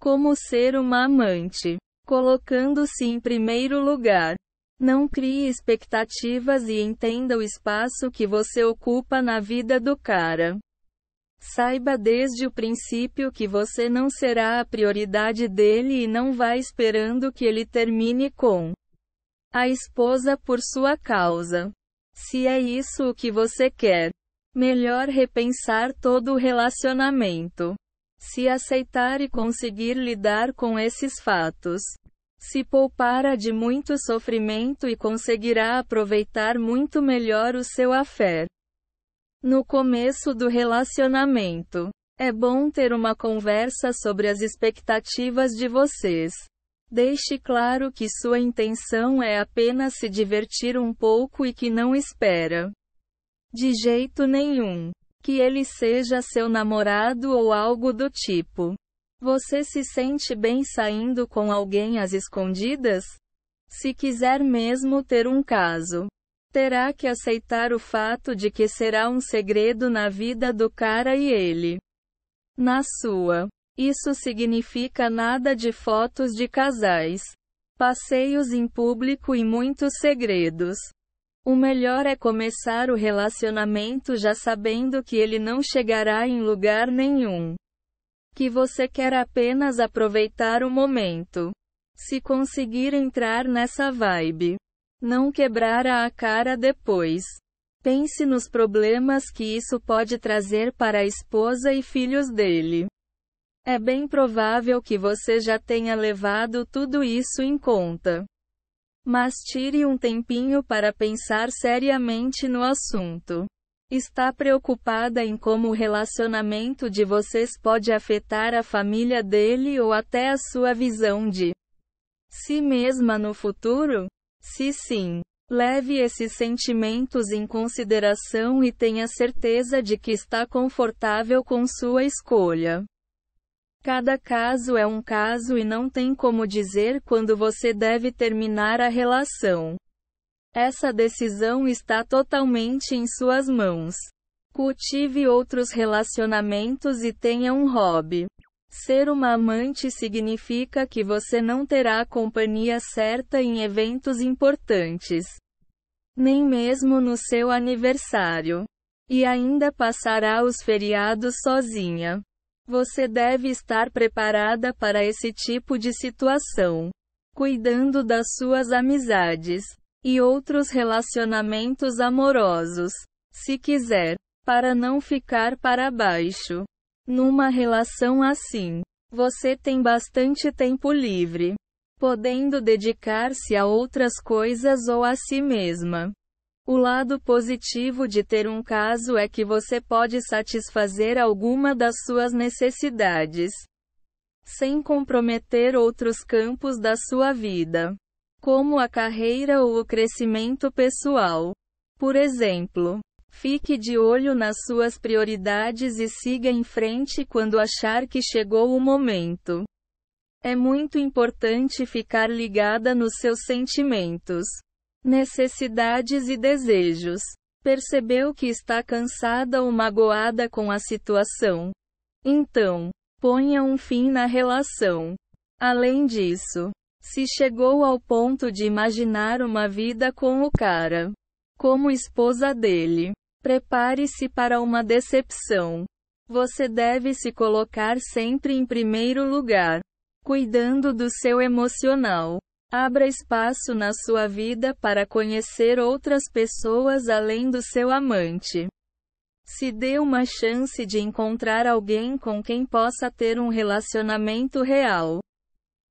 Como ser uma amante. Colocando-se em primeiro lugar. Não crie expectativas e entenda o espaço que você ocupa na vida do cara. Saiba desde o princípio que você não será a prioridade dele e não vá esperando que ele termine com a esposa por sua causa. Se é isso o que você quer, melhor repensar todo o relacionamento. Se aceitar e conseguir lidar com esses fatos, se poupará de muito sofrimento e conseguirá aproveitar muito melhor o seu afeto. No começo do relacionamento, é bom ter uma conversa sobre as expectativas de vocês. Deixe claro que sua intenção é apenas se divertir um pouco e que não espera de jeito nenhum que ele seja seu namorado ou algo do tipo. Você se sente bem saindo com alguém às escondidas? Se quiser mesmo ter um caso, terá que aceitar o fato de que será um segredo na vida do cara e ele. Na sua. Isso significa nada de fotos de casais, passeios em público e muitos segredos. O melhor é começar o relacionamento já sabendo que ele não chegará em lugar nenhum. Que você quer apenas aproveitar o momento. Se conseguir entrar nessa vibe, não quebrar a cara depois. Pense nos problemas que isso pode trazer para a esposa e filhos dele. É bem provável que você já tenha levado tudo isso em conta. Mas tire um tempinho para pensar seriamente no assunto. Está preocupada em como o relacionamento de vocês pode afetar a família dele ou até a sua visão de si mesma no futuro? Se sim, leve esses sentimentos em consideração e tenha certeza de que está confortável com sua escolha. Cada caso é um caso e não tem como dizer quando você deve terminar a relação. Essa decisão está totalmente em suas mãos. Cultive outros relacionamentos e tenha um hobby. Ser uma amante significa que você não terá a companhia certa em eventos importantes, nem mesmo no seu aniversário, e ainda passará os feriados sozinha. Você deve estar preparada para esse tipo de situação. Cuidando das suas amizades e outros relacionamentos amorosos, se quiser, para não ficar para baixo. Numa relação assim, você tem bastante tempo livre, podendo dedicar-se a outras coisas ou a si mesma. O lado positivo de ter um caso é que você pode satisfazer alguma das suas necessidades, sem comprometer outros campos da sua vida, como a carreira ou o crescimento pessoal. Por exemplo, fique de olho nas suas prioridades e siga em frente quando achar que chegou o momento. É muito importante ficar ligada nos seus sentimentos necessidades e desejos. Percebeu que está cansada ou magoada com a situação. Então, ponha um fim na relação. Além disso, se chegou ao ponto de imaginar uma vida com o cara, como esposa dele, prepare-se para uma decepção. Você deve se colocar sempre em primeiro lugar, cuidando do seu emocional. Abra espaço na sua vida para conhecer outras pessoas além do seu amante. Se dê uma chance de encontrar alguém com quem possa ter um relacionamento real.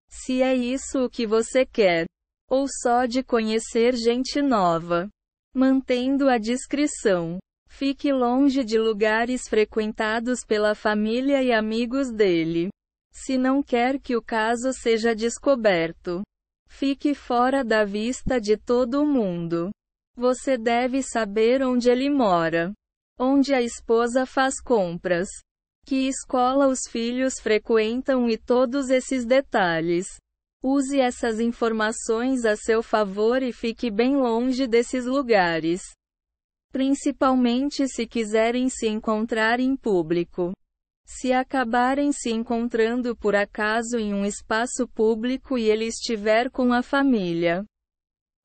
Se é isso o que você quer, ou só de conhecer gente nova, mantendo a discrição. Fique longe de lugares frequentados pela família e amigos dele. Se não quer que o caso seja descoberto, Fique fora da vista de todo mundo. Você deve saber onde ele mora, onde a esposa faz compras, que escola os filhos frequentam e todos esses detalhes. Use essas informações a seu favor e fique bem longe desses lugares. Principalmente se quiserem se encontrar em público. Se acabarem se encontrando por acaso em um espaço público e ele estiver com a família,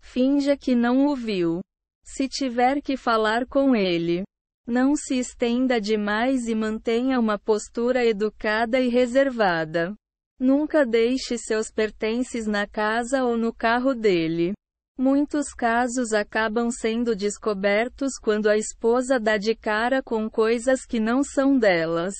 finja que não o viu. Se tiver que falar com ele, não se estenda demais e mantenha uma postura educada e reservada. Nunca deixe seus pertences na casa ou no carro dele. Muitos casos acabam sendo descobertos quando a esposa dá de cara com coisas que não são delas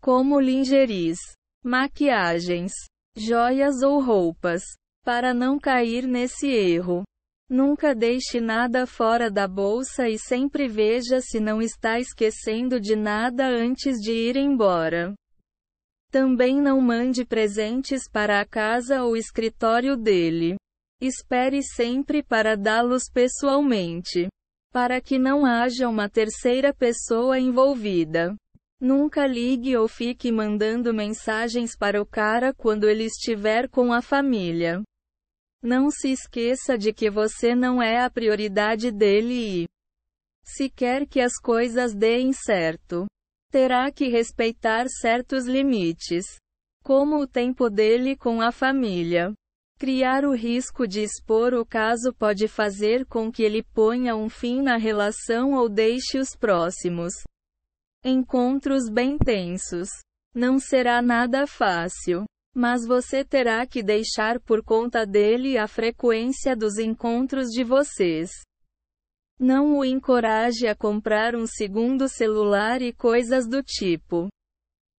como lingeries, maquiagens, joias ou roupas. Para não cair nesse erro, nunca deixe nada fora da bolsa e sempre veja se não está esquecendo de nada antes de ir embora. Também não mande presentes para a casa ou escritório dele. Espere sempre para dá-los pessoalmente, para que não haja uma terceira pessoa envolvida. Nunca ligue ou fique mandando mensagens para o cara quando ele estiver com a família. Não se esqueça de que você não é a prioridade dele e, se quer que as coisas deem certo, terá que respeitar certos limites, como o tempo dele com a família. Criar o risco de expor o caso pode fazer com que ele ponha um fim na relação ou deixe os próximos. Encontros bem tensos. Não será nada fácil. Mas você terá que deixar por conta dele a frequência dos encontros de vocês. Não o encoraje a comprar um segundo celular e coisas do tipo.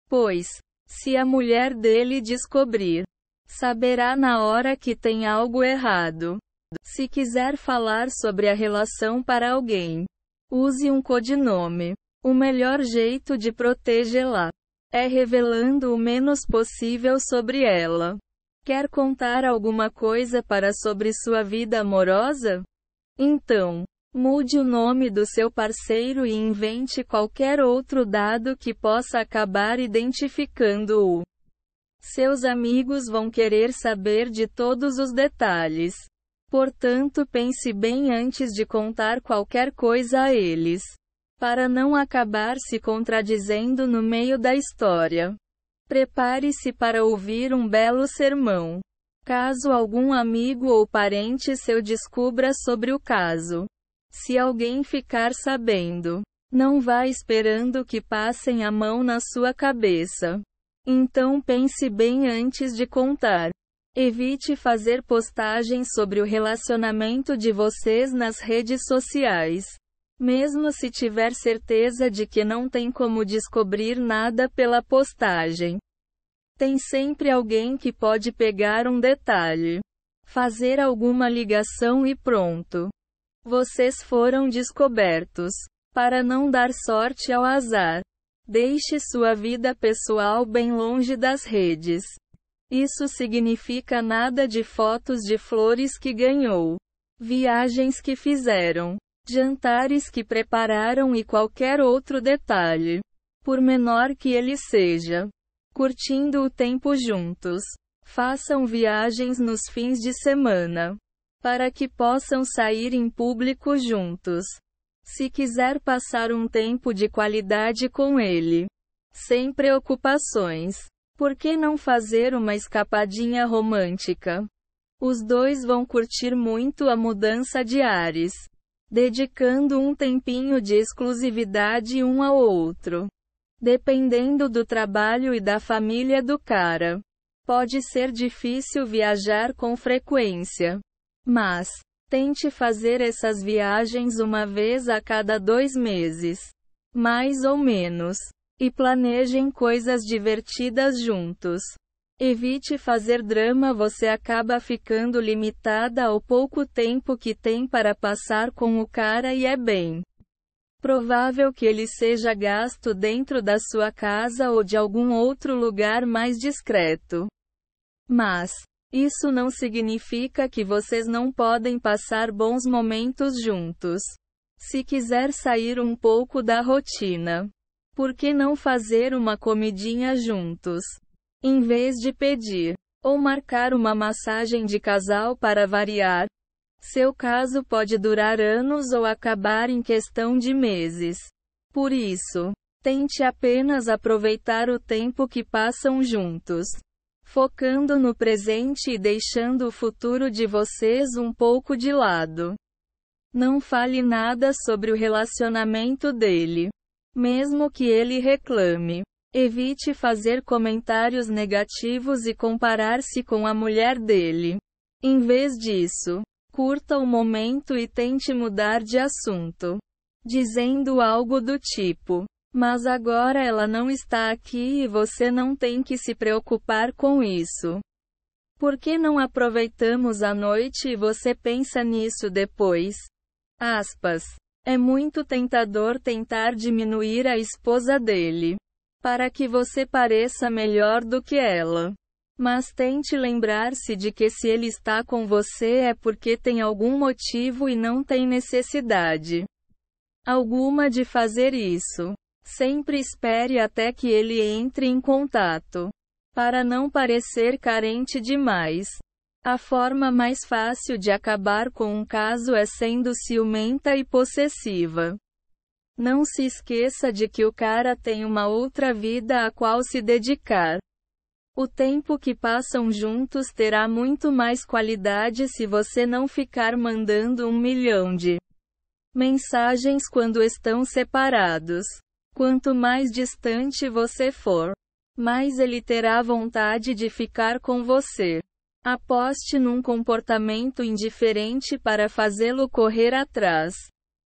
Pois, se a mulher dele descobrir, saberá na hora que tem algo errado. Se quiser falar sobre a relação para alguém, use um codinome. O melhor jeito de protegê-la é revelando o menos possível sobre ela. Quer contar alguma coisa para sobre sua vida amorosa? Então, mude o nome do seu parceiro e invente qualquer outro dado que possa acabar identificando-o. Seus amigos vão querer saber de todos os detalhes. Portanto, pense bem antes de contar qualquer coisa a eles para não acabar se contradizendo no meio da história. Prepare-se para ouvir um belo sermão. Caso algum amigo ou parente seu descubra sobre o caso, se alguém ficar sabendo, não vá esperando que passem a mão na sua cabeça. Então pense bem antes de contar. Evite fazer postagens sobre o relacionamento de vocês nas redes sociais. Mesmo se tiver certeza de que não tem como descobrir nada pela postagem, tem sempre alguém que pode pegar um detalhe, fazer alguma ligação e pronto. Vocês foram descobertos. Para não dar sorte ao azar, deixe sua vida pessoal bem longe das redes. Isso significa nada de fotos de flores que ganhou, viagens que fizeram jantares que prepararam e qualquer outro detalhe, por menor que ele seja. Curtindo o tempo juntos. Façam viagens nos fins de semana, para que possam sair em público juntos. Se quiser passar um tempo de qualidade com ele, sem preocupações, por que não fazer uma escapadinha romântica? Os dois vão curtir muito a mudança de ares dedicando um tempinho de exclusividade um ao outro. Dependendo do trabalho e da família do cara, pode ser difícil viajar com frequência. Mas, tente fazer essas viagens uma vez a cada dois meses, mais ou menos, e planejem coisas divertidas juntos. Evite fazer drama, você acaba ficando limitada ao pouco tempo que tem para passar com o cara e é bem provável que ele seja gasto dentro da sua casa ou de algum outro lugar mais discreto. Mas, isso não significa que vocês não podem passar bons momentos juntos. Se quiser sair um pouco da rotina, por que não fazer uma comidinha juntos? Em vez de pedir ou marcar uma massagem de casal para variar, seu caso pode durar anos ou acabar em questão de meses. Por isso, tente apenas aproveitar o tempo que passam juntos, focando no presente e deixando o futuro de vocês um pouco de lado. Não fale nada sobre o relacionamento dele, mesmo que ele reclame. Evite fazer comentários negativos e comparar-se com a mulher dele. Em vez disso, curta o momento e tente mudar de assunto, dizendo algo do tipo: Mas agora ela não está aqui e você não tem que se preocupar com isso. Por que não aproveitamos a noite e você pensa nisso depois? Aspas. É muito tentador tentar diminuir a esposa dele para que você pareça melhor do que ela. Mas tente lembrar-se de que se ele está com você é porque tem algum motivo e não tem necessidade alguma de fazer isso. Sempre espere até que ele entre em contato. Para não parecer carente demais. A forma mais fácil de acabar com um caso é sendo ciumenta e possessiva. Não se esqueça de que o cara tem uma outra vida a qual se dedicar. O tempo que passam juntos terá muito mais qualidade se você não ficar mandando um milhão de mensagens quando estão separados. Quanto mais distante você for, mais ele terá vontade de ficar com você. Aposte num comportamento indiferente para fazê-lo correr atrás.